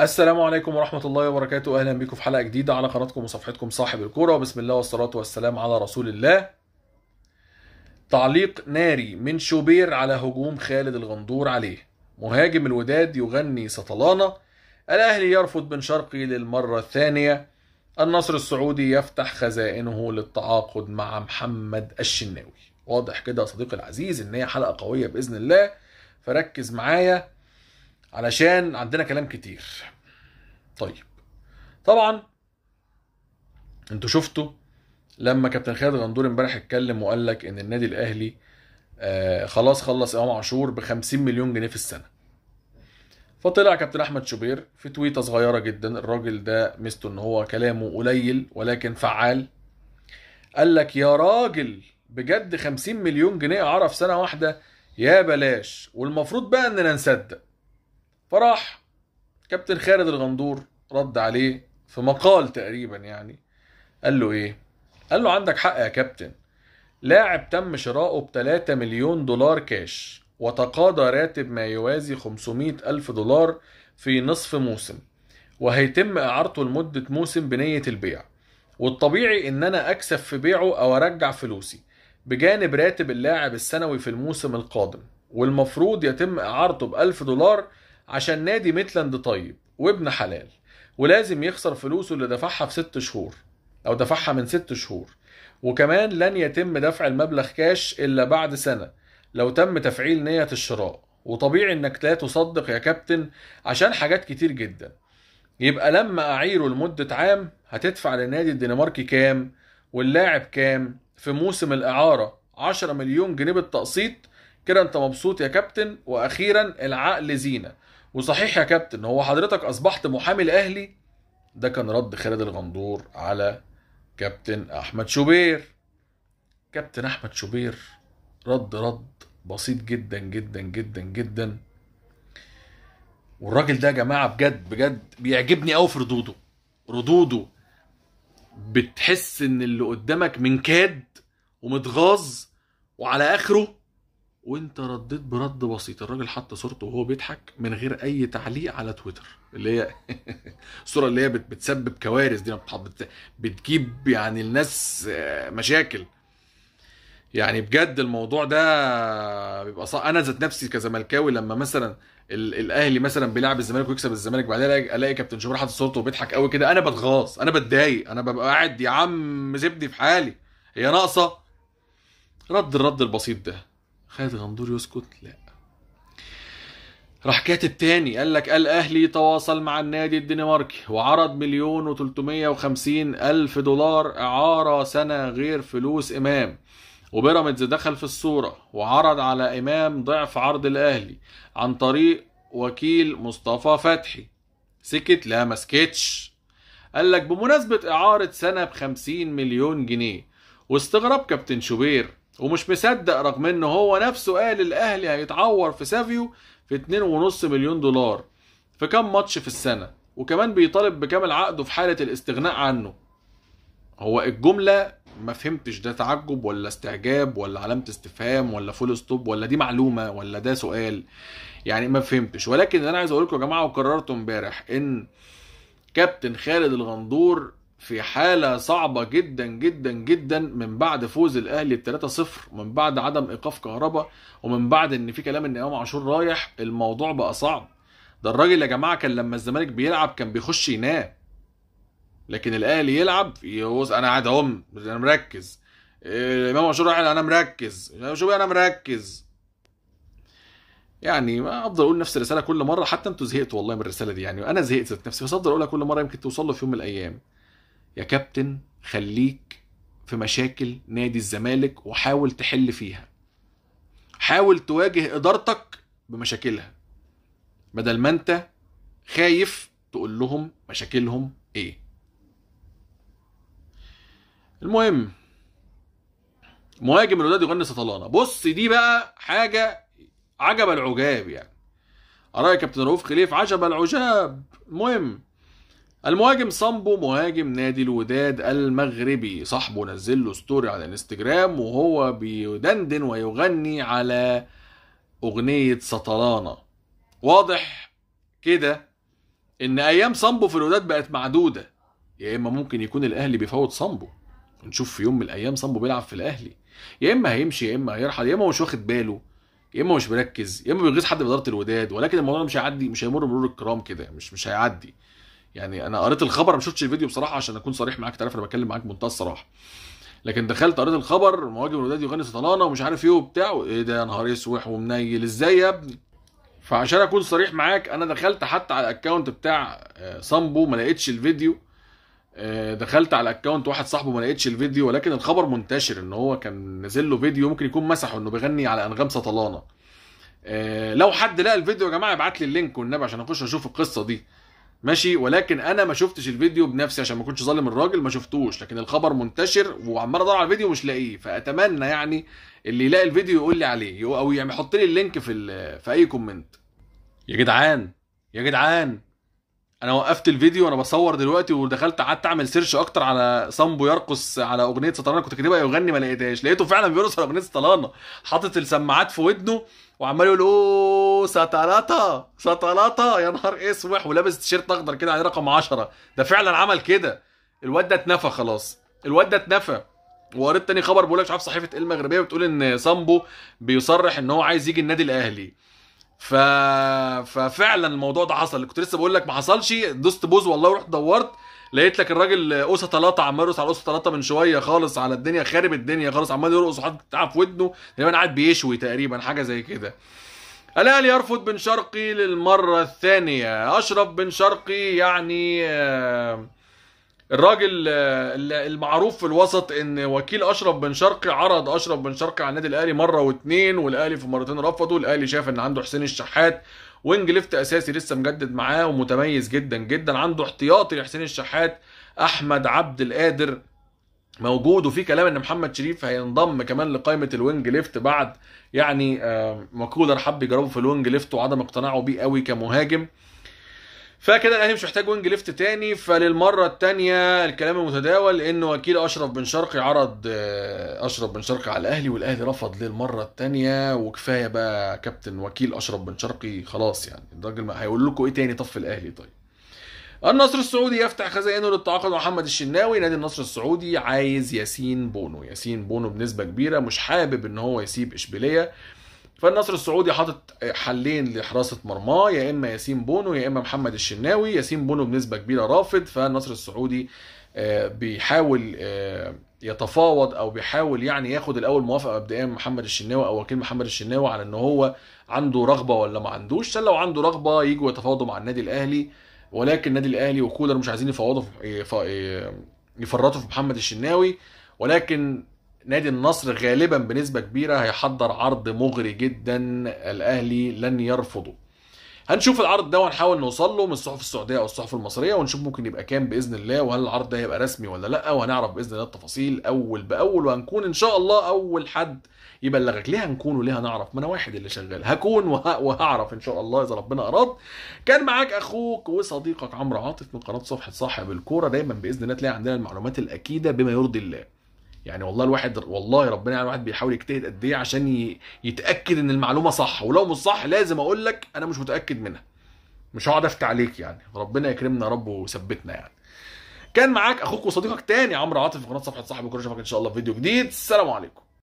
السلام عليكم ورحمة الله وبركاته أهلا بكم في حلقة جديدة على قناتكم وصفحتكم صاحب الكورة وبسم الله والصلاة والسلام على رسول الله تعليق ناري من شوبير على هجوم خالد الغندور عليه مهاجم الوداد يغني سطلانة الأهلي يرفض بن شرقي للمرة الثانية النصر السعودي يفتح خزائنه للتعاقد مع محمد الشناوي واضح كده يا صديقي العزيز ان هي حلقه قويه باذن الله فركز معايا علشان عندنا كلام كتير طيب طبعا انتوا شفتوا لما كابتن خالد غندور امبارح اتكلم وقال لك ان النادي الاهلي آه خلاص خلص امام عاشور ب 50 مليون جنيه في السنه فطلع كابتن احمد شوبير في تويته صغيره جدا الراجل ده ميزته ان هو كلامه قليل ولكن فعال قال لك يا راجل بجد 50 مليون جنيه اعرف سنه واحده يا بلاش والمفروض بقى اننا نصدق فراح كابتن خالد الغندور رد عليه في مقال تقريبا يعني قال له ايه قال له عندك حق يا كابتن لاعب تم شراؤه ب 3 مليون دولار كاش وتقاضى راتب ما يوازي 500 ألف دولار في نصف موسم وهيتم إعارته لمدة موسم بنية البيع والطبيعي إن أنا أكسب في بيعه أو أرجع فلوسي بجانب راتب اللاعب السنوي في الموسم القادم والمفروض يتم إعارته بألف دولار عشان نادي ميتلاند طيب وابن حلال ولازم يخسر فلوسه اللي دفعها في ست شهور او دفعها من ست شهور وكمان لن يتم دفع المبلغ كاش الا بعد سنه لو تم تفعيل نيه الشراء وطبيعي انك لا تصدق يا كابتن عشان حاجات كتير جدا يبقى لما اعيره لمده عام هتدفع للنادي الدنماركي كام واللاعب كام في موسم الاعاره 10 مليون جنيه بالتقسيط كده انت مبسوط يا كابتن واخيرا العقل زينه وصحيح يا كابتن هو حضرتك اصبحت محامي الاهلي ده كان رد خالد الغندور على كابتن احمد شوبير كابتن احمد شوبير رد رد بسيط جدا جدا جدا جدا والراجل ده يا جماعه بجد بجد بيعجبني قوي في ردوده ردوده بتحس ان اللي قدامك منكاد ومتغاظ وعلى اخره وانت رديت برد بسيط الراجل حط صورته وهو بيضحك من غير اي تعليق على تويتر اللي هي الصوره اللي هي بتسبب كوارث دي بتجيب يعني الناس آه، مشاكل يعني بجد الموضوع ده بيبقى صعب انا ذات نفسي كزملكاوي لما مثلا الاهلي مثلا بيلعب الزمالك ويكسب الزمالك بعدين الاقي كابتن شوبير حاطط صورته وبيضحك قوي كده انا بتغاظ انا بتضايق انا ببقى قاعد يا عم سيبني في حالي هي ناقصه رد الرد البسيط ده خالد غندور يسكت لا راح كاتب تاني قال لك الاهلي تواصل مع النادي الدنماركي وعرض مليون و 350 الف دولار اعاره سنه غير فلوس امام وبيراميدز دخل في الصوره وعرض على امام ضعف عرض الاهلي عن طريق وكيل مصطفى فتحي سكت لا ما سكتش قال لك بمناسبه اعاره سنه ب 50 مليون جنيه واستغراب كابتن شوبير ومش مصدق رغم ان هو نفسه قال الاهلي هيتعور في سافيو في 2.5 مليون دولار في كام ماتش في السنه وكمان بيطالب بكامل عقده في حاله الاستغناء عنه هو الجمله ما فهمتش ده تعجب ولا استعجاب ولا علامه استفهام ولا فول ستوب ولا دي معلومه ولا ده سؤال يعني ما فهمتش ولكن انا عايز اقول لكم يا جماعه وكررت امبارح ان كابتن خالد الغندور في حاله صعبه جدا جدا جدا من بعد فوز الاهلي ب 3-0 ومن بعد عدم ايقاف كهربا ومن بعد ان في كلام ان امام عاشور رايح الموضوع بقى صعب ده الراجل يا جماعه كان لما الزمالك بيلعب كان بيخش ينام لكن الاهلي يلعب يوز انا قاعد اهم انا مركز امام عاشور رايح انا مركز شوف انا مركز يعني ما افضل اقول نفس الرساله كل مره حتى انتوا زهقتوا والله من الرساله دي يعني انا زهقت نفسي بس افضل اقولها كل مره يمكن توصل له في يوم من الايام يا كابتن خليك في مشاكل نادي الزمالك وحاول تحل فيها حاول تواجه ادارتك بمشاكلها بدل ما انت خايف تقول لهم مشاكلهم ايه المهم مهاجم الوداد يغني سطلانه بص دي بقى حاجه عجب العجاب يعني اراء كابتن رؤوف خليف عجب العجاب المهم المهاجم صامبو مهاجم نادي الوداد المغربي صاحبه نزل له ستوري على الانستجرام وهو بيدندن ويغني على أغنية سطرانة واضح كده إن أيام صامبو في الوداد بقت معدودة يا إما ممكن يكون الأهلي بيفوت صامبو نشوف في يوم من الأيام صامبو بيلعب في الأهلي يا إما هيمشي يا إما هيرحل يا إما مش واخد باله يا اما مش مركز يا اما بيغيظ حد في اداره الوداد ولكن الموضوع مش هيعدي مش هيمر مرور الكرام كده مش مش هيعدي يعني انا قريت الخبر ما شفتش الفيديو بصراحه عشان اكون صريح معاك تعرف انا بتكلم معاك بمنتهى الصراحه لكن دخلت قريت الخبر مهاجم الوداد يغني سطلانه ومش عارف ايه وبتاع ايه ده يا نهار اسوح ومنيل ازاي يا ابني فعشان اكون صريح معاك انا دخلت حتى على الاكونت بتاع آه، صامبو ما لقيتش الفيديو آه، دخلت على اكونت واحد صاحبه ما لقيتش الفيديو ولكن الخبر منتشر ان هو كان نازل له فيديو ممكن يكون مسحه انه بيغني على انغام سطلانه آه، لو حد لقى الفيديو يا جماعه ابعت لي اللينك والنبي عشان اخش اشوف القصه دي ماشي ولكن انا ما شفتش الفيديو بنفسي عشان ما كنتش ظالم الراجل ما شفتوش لكن الخبر منتشر وعمال ادور على الفيديو مش لاقيه فاتمنى يعني اللي يلاقي الفيديو يقول لي عليه او يعني يحط لي اللينك في في اي كومنت يا جدعان يا جدعان انا وقفت الفيديو وانا بصور دلوقتي ودخلت قعدت اعمل سيرش اكتر على صامبو يرقص على اغنيه سطرانه كنت كاتبها يغني ما لقيتهاش لقيته فعلا بيرقص على اغنيه سطرانه حاطط السماعات في ودنه وعمال يقول اوه سطراتا سطراتا يا نهار اسوح ولابس تيشيرت اخضر كده عليه رقم 10 ده فعلا عمل كده الواد ده اتنفى خلاص الواد ده اتنفى وقريت تاني خبر بيقول لك مش عارف صحيفه المغربيه بتقول ان صامبو بيصرح ان هو عايز يجي النادي الاهلي ف... ففعلا الموضوع ده حصل كنت لسه بقول لك ما حصلش دوست بوز والله ورحت دورت لقيت لك الراجل قوسه ثلاثه عمال يرقص على قوسه ثلاثه من شويه خالص على الدنيا خارب الدنيا خالص عمال يرقص وحاطط بتاع في ودنه تقريبا قاعد بيشوي تقريبا حاجه زي كده الاهلي يرفض بن شرقي للمره الثانيه اشرف بن شرقي يعني آه الراجل آه، المعروف في الوسط ان وكيل اشرف بن شرقي عرض اشرف بن شرقي على النادي الاهلي مره واثنين والاهلي في مرتين رفضوا الاهلي شاف ان عنده حسين الشحات وينج ليفت اساسي لسه مجدد معاه ومتميز جدا جدا عنده احتياطي لحسين الشحات احمد عبد القادر موجود وفي كلام ان محمد شريف هينضم كمان لقائمه الوينج ليفت بعد يعني آه، ماكولر حب يجربه في الوينج ليفت وعدم اقتناعه بيه قوي كمهاجم فكده الاهلي مش محتاج وينج ليفت تاني فللمره الثانيه الكلام المتداول ان وكيل اشرف بن شرقي عرض آه، اشرف بن شرقي على الاهلي والاهلي رفض للمره الثانيه وكفايه بقى كابتن وكيل اشرف بن شرقي خلاص يعني الراجل هيقول لكم ايه تاني طف الاهلي طيب النصر السعودي يفتح خزائنه للتعاقد مع محمد الشناوي نادي النصر السعودي عايز ياسين بونو ياسين بونو بنسبه كبيره مش حابب ان هو يسيب اشبيليه فالنصر السعودي حاطط حلين لحراسه مرماه يا اما ياسين بونو يا اما محمد الشناوي ياسين بونو بنسبه كبيره رافض فالنصر السعودي آه، بيحاول آه، يتفاوض او بيحاول يعني ياخد الاول موافقه مبدئيه من محمد الشناوي او وكيل محمد الشناوي على ان هو عنده رغبه ولا ما عندوش لو عنده رغبه يجوا يتفاوضوا مع النادي الاهلي ولكن النادي الاهلي وكولر مش عايزين يفوضوا آه، يفرطوا في محمد الشناوي ولكن نادي النصر غالبا بنسبه كبيره هيحضر عرض مغري جدا الاهلي لن يرفضه هنشوف العرض ده وهنحاول نوصل له من الصحف السعوديه او الصحف المصريه ونشوف ممكن يبقى كام باذن الله وهل العرض ده هيبقى رسمي ولا لا وهنعرف باذن الله التفاصيل اول باول وهنكون ان شاء الله اول حد يبلغك ليه هنكون وليه هنعرف ما انا واحد اللي شغال هكون وهعرف ان شاء الله اذا ربنا اراد كان معاك اخوك وصديقك عمرو عاطف من قناه صفحه صاحب الكوره دايما باذن الله تلاقي عندنا المعلومات الاكيده بما يرضي الله يعني والله الواحد والله ربنا يعني الواحد بيحاول يجتهد قد ايه عشان يتاكد ان المعلومه صح ولو مش صح لازم اقول لك انا مش متاكد منها مش هقعد افتي عليك يعني ربنا يكرمنا يا رب ويثبتنا يعني كان معاك اخوك وصديقك تاني عمرو عاطف في قناه صفحه صاحب الكوره اشوفك ان شاء الله في فيديو جديد السلام عليكم